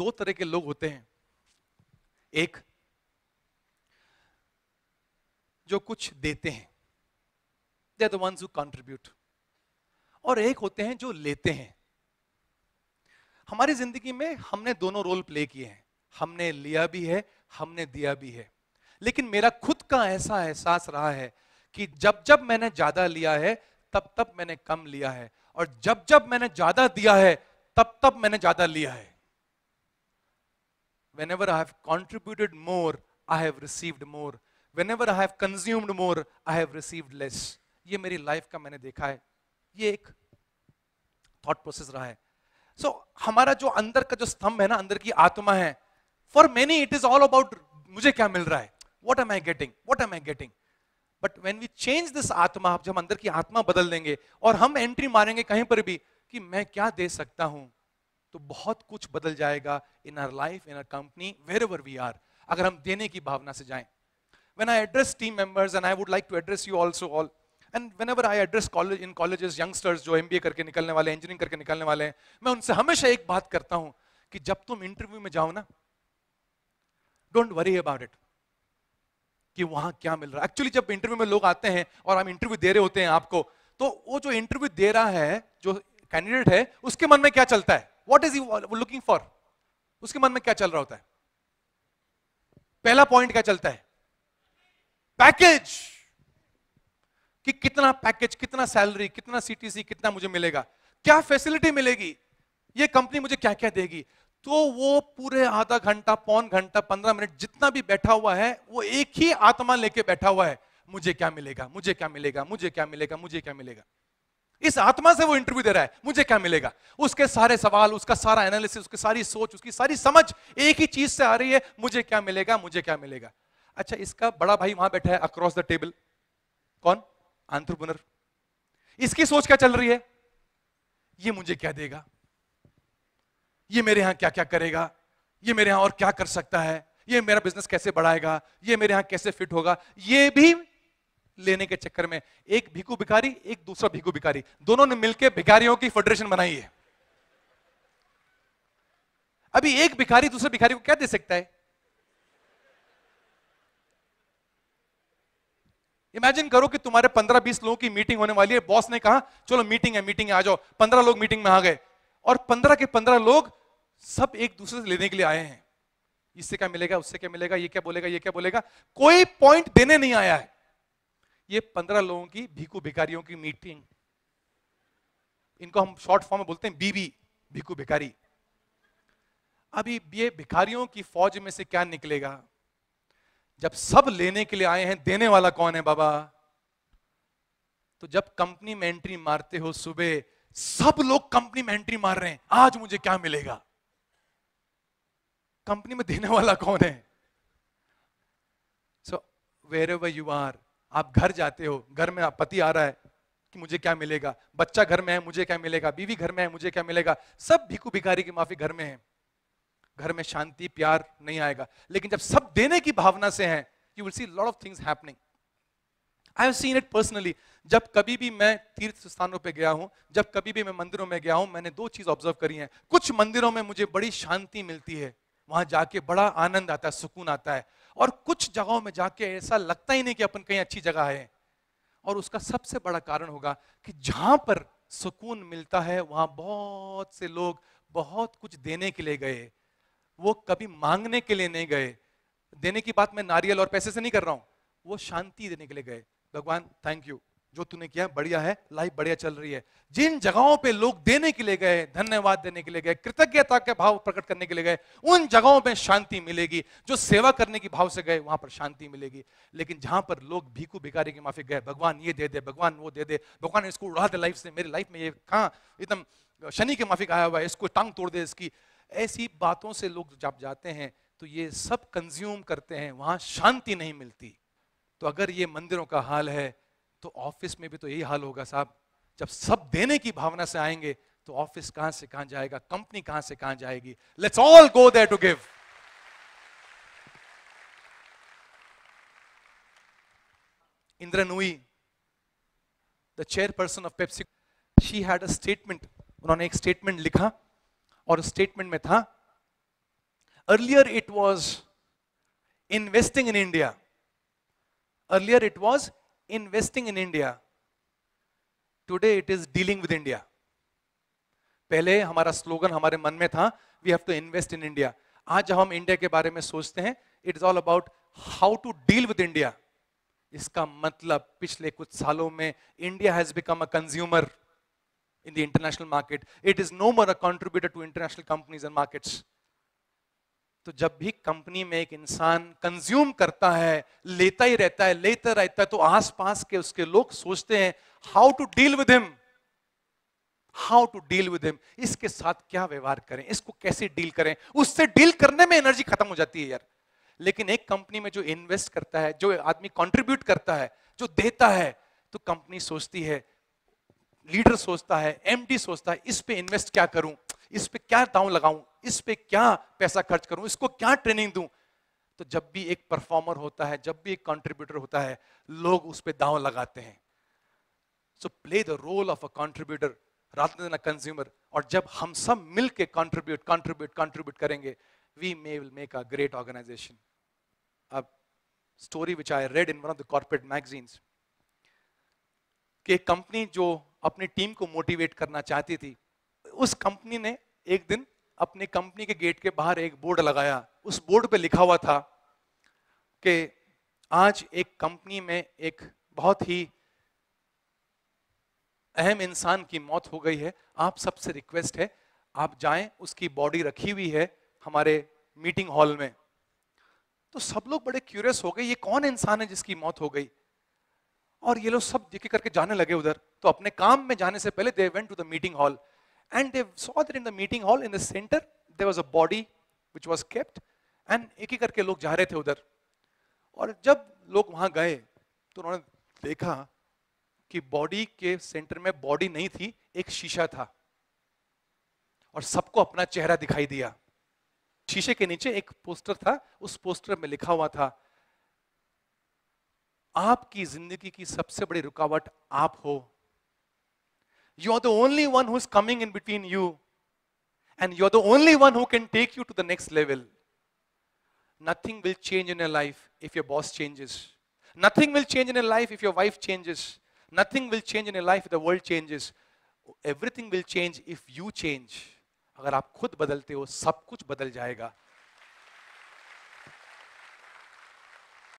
दो तरह के लोग होते हैं एक जो कुछ देते हैं they the ones who contribute और एक होते हैं जो लेते हैं हमारी जिंदगी में हमने दोनों रोल प्ले किए हैं हमने लिया भी है हमने दिया भी है लेकिन मेरा खुद का ऐसा एहसास रहा है कि जब जब मैंने ज्यादा लिया है तब तब मैंने कम लिया है और जब जब मैंने ज्यादा दिया है तब तब मैंने ज्यादा लिया है Whenever I have contributed more, I have received more. Whenever I have consumed more, I have received less. ये मेरी लाइफ का मैंने देखा है ये एक थॉट प्रोसेस रहा है सो so, हमारा जो अंदर का जो स्तंभ है ना अंदर की आत्मा है for many it is all about मुझे क्या मिल रहा है what am I getting what am I getting but when we change this आत्मा जब अंदर की आत्मा बदल देंगे और हम एंट्री मारेंगे कहीं पर भी कि मैं क्या दे सकता हूं तो बहुत कुछ बदल जाएगा in our life in our company wherever we are अगर हम देने की भावना से जाएं I address team members and I would like to address you you all and whenever I address college in colleges youngsters जो MBA करके निकलने वाले इंजीनियरिंग करके निकलने वाले हैं मैं उनसे हमेशा एक बात करता हूं कि जब तुम इंटरव्यू में जाओ ना डोंट वरी अबाउट इट कि वहां क्या मिल रहा है एक्चुअली जब इंटरव्यू में लोग आते हैं और हम इंटरव्यू दे रहे होते हैं आपको तो वो जो इंटरव्यू दे रहा है जो कैंडिडेट है उसके मन में क्या चलता है what is you looking for उसके मन में क्या चल रहा होता है पहला पॉइंट क्या चलता है पैकेज कि कितना पैकेज कितना सैलरी कितना सीटीसी कितना मुझे मिलेगा क्या फैसिलिटी मिलेगी ये कंपनी मुझे क्या क्या देगी तो वो पूरे आधा घंटा पौन घंटा पंद्रह मिनट जितना भी बैठा हुआ है वो एक ही आत्मा लेके बैठा हुआ है मुझे क्या मिलेगा मुझे क्या मिलेगा मुझे क्या मिलेगा मुझे क्या मिलेगा इस आत्मा से वो इंटरव्यू दे रहा है मुझे क्या मिलेगा उसके सारे सवाल उसका सारा एनालिसिस उसकी सारी सोच उसकी सारी समझ एक ही चीज से आ रही है मुझे क्या मिलेगा मुझे क्या मिलेगा अच्छा इसका बड़ा भाई वहां बैठा है अक्रॉस द टेबल कौन आंतरपुनर इसकी सोच क्या चल रही है ये मुझे क्या देगा ये मेरे यहां क्या क्या करेगा ये मेरे यहां और क्या कर सकता है ये मेरा बिजनेस कैसे बढ़ाएगा ये मेरे यहां कैसे फिट होगा ये भी लेने के चक्कर में एक भिकू भिखारी एक दूसरा भिकू भिखारी दोनों ने मिलकर भिखारियों की फेडरेशन बनाई है अभी एक भिखारी दूसरे भिखारी को क्या दे सकता है इमेजिन करो कि तुम्हारे पंद्रह बीस लोगों की मीटिंग होने वाली है बॉस ने कहा चलो मीटिंग है मीटिंग है आ जाओ पंद्रह लोग मीटिंग में आ गए और पंद्रह के पंद्रह लोग सब एक दूसरे से लेने के लिए आए हैं इससे क्या मिलेगा उससे क्या मिलेगा ये क्या बोलेगा ये क्या बोलेगा कोई पॉइंट देने नहीं आया है ये पंद्रह लोगों की भीकू भिकारियों की मीटिंग इनको हम शॉर्ट फॉर्म में बोलते हैं बीबी भिकू भिकारी अभी ये भिखारियों की फौज में से क्या निकलेगा जब सब लेने के लिए आए हैं देने वाला कौन है बाबा तो जब कंपनी में एंट्री मारते हो सुबह सब लोग कंपनी में एंट्री मार रहे हैं आज मुझे क्या मिलेगा कंपनी में देने वाला कौन है so wherever you are आप घर जाते हो घर में पति आ रहा है कि मुझे क्या मिलेगा बच्चा घर में है मुझे क्या मिलेगा बीवी घर में है मुझे क्या मिलेगा सब भिकू भिखारी की माफी घर में है घर में शांति प्यार नहीं आएगा लेकिन जब सब देने की भावना से है you will see lot of things happening I have seen it personally जब कभी भी मैं तीर्थ स्थानों पे गया हूं जब कभी भी मैं मंदिरों में गया हूं मैंने दो चीज ऑब्जर्व करी है कुछ मंदिरों में मुझे बड़ी शांति मिलती है वहां जाके बड़ा आनंद आता है सुकून आता है और कुछ जगहों में जाके ऐसा लगता ही नहीं कि अपन कहीं अच्छी जगह है और उसका सबसे बड़ा कारण होगा कि जहां पर सुकून मिलता है वहां बहुत से लोग बहुत कुछ देने के लिए गए वो कभी मांगने के लिए नहीं गए देने की बात मैं नारियल और पैसे से नहीं कर रहा हूं वो शांति देने के लिए गए भगवान थैंक यू जो तूने किया बढ़िया है लाइफ बढ़िया चल रही है जिन जगहों पे लोग देने के लिए गए धन्यवाद देने के लिए गए कृतज्ञता के भाव प्रकट करने के लिए गए उन जगहों पे शांति मिलेगी जो सेवा करने के भाव से गए वहां पर शांति मिलेगी लेकिन जहां पर लोग भीकू भिखारी की माफी गए भगवान ये दे दे भगवान वो दे दे भगवान इसको उड़ा दे लाइफ से मेरी लाइफ में ये कहाँ एकदम शनि के माफी आया हुआ है इसको टांग तोड़ दे इसकी ऐसी बातों से लोग जब जाते हैं तो ये सब कंज्यूम करते हैं वहां शांति नहीं मिलती तो अगर ये मंदिरों का हाल है तो ऑफिस में भी तो यही हाल होगा साहब जब सब देने की भावना से आएंगे तो ऑफिस कहां से कहां जाएगा कंपनी कहां से कहां जाएगी let's all go there to give Indra Nooyi the chairperson of PepsiCo she had a statement उन्होंने एक स्टेटमेंट लिखा और स्टेटमेंट में था earlier it was investing in India earlier it was investing in India today it is dealing with India पहले हमारा slogan हमारे मन में था we have to invest in India आज जब हम इंडिया के बारे में सोचते हैं it is all about how to deal with India इसका मतलब पिछले कुछ सालों में India has become a consumer in the international market it is no more a contributor to international companies and markets तो जब भी कंपनी में एक इंसान कंज्यूम करता है लेता ही रहता है लेता रहता है तो आसपास के उसके लोग सोचते हैं how to deal with him how to deal with him इसके साथ क्या व्यवहार करें इसको कैसे डील करें उससे डील करने में एनर्जी खत्म हो जाती है यार लेकिन एक कंपनी में जो इन्वेस्ट करता है जो आदमी कंट्रीब्यूट करता है जो देता है तो कंपनी सोचती है लीडर सोचता है एमडी सोचता है इस पे इन्वेस्ट क्या करूं इस पर क्या दाव लगाऊं इस पे क्या पैसा खर्च करूं इसको क्या ट्रेनिंग दूं तो जब भी एक परफॉर्मर होता है जब भी एक कंट्रीब्यूटर होता है लोग उस पर दाव लगाते हैं so play the role of a contributor rather than consumer और जब हम सब मिलकर कॉन्ट्रीब्यूट कॉन्ट्रीब्यूट कॉन्ट्रीब्यूट करेंगे we may will make a great organisation अब story which I read in one of the corporate magazines कि कंपनी जो अपनी टीम को मोटिवेट करना चाहती थी उस कंपनी ने एक दिन अपने कंपनी के गेट के बाहर एक बोर्ड लगाया उस बोर्ड पे लिखा हुआ था कि आज एक कंपनी में एक बहुत ही अहम इंसान की मौत हो गई है आप सबसे रिक्वेस्ट है आप जाएं उसकी बॉडी रखी हुई है हमारे मीटिंग हॉल में तो सब लोग बड़े क्यूरियस हो गए ये कौन इंसान है जिसकी मौत हो गई और ये लोग सब देखे करके जाने लगे उधर तो अपने काम में जाने से पहले they went to the meeting hall And they saw that in the meeting hall, in the center, there was a body which was kept. And एक ही करके लोग जा रहे थे उधर और जब लोग वहां गए तो उन्होंने देखा कि बॉडी के सेंटर में बॉडी नहीं थी एक शीशा था और सबको अपना चेहरा दिखाई दिया शीशे के नीचे एक पोस्टर था उस पोस्टर में लिखा हुआ था आपकी जिंदगी की सबसे बड़ी रुकावट आप हो You are the only one who's coming in between you. And you're the only one who can take you to the next level. Nothing will change in your life if your boss changes. Nothing will change in your life if your wife changes. Nothing will change in your life if the world changes. Everything will change if you change. अगर आप खुद बदलते हो सब कुछ बदल जाएगा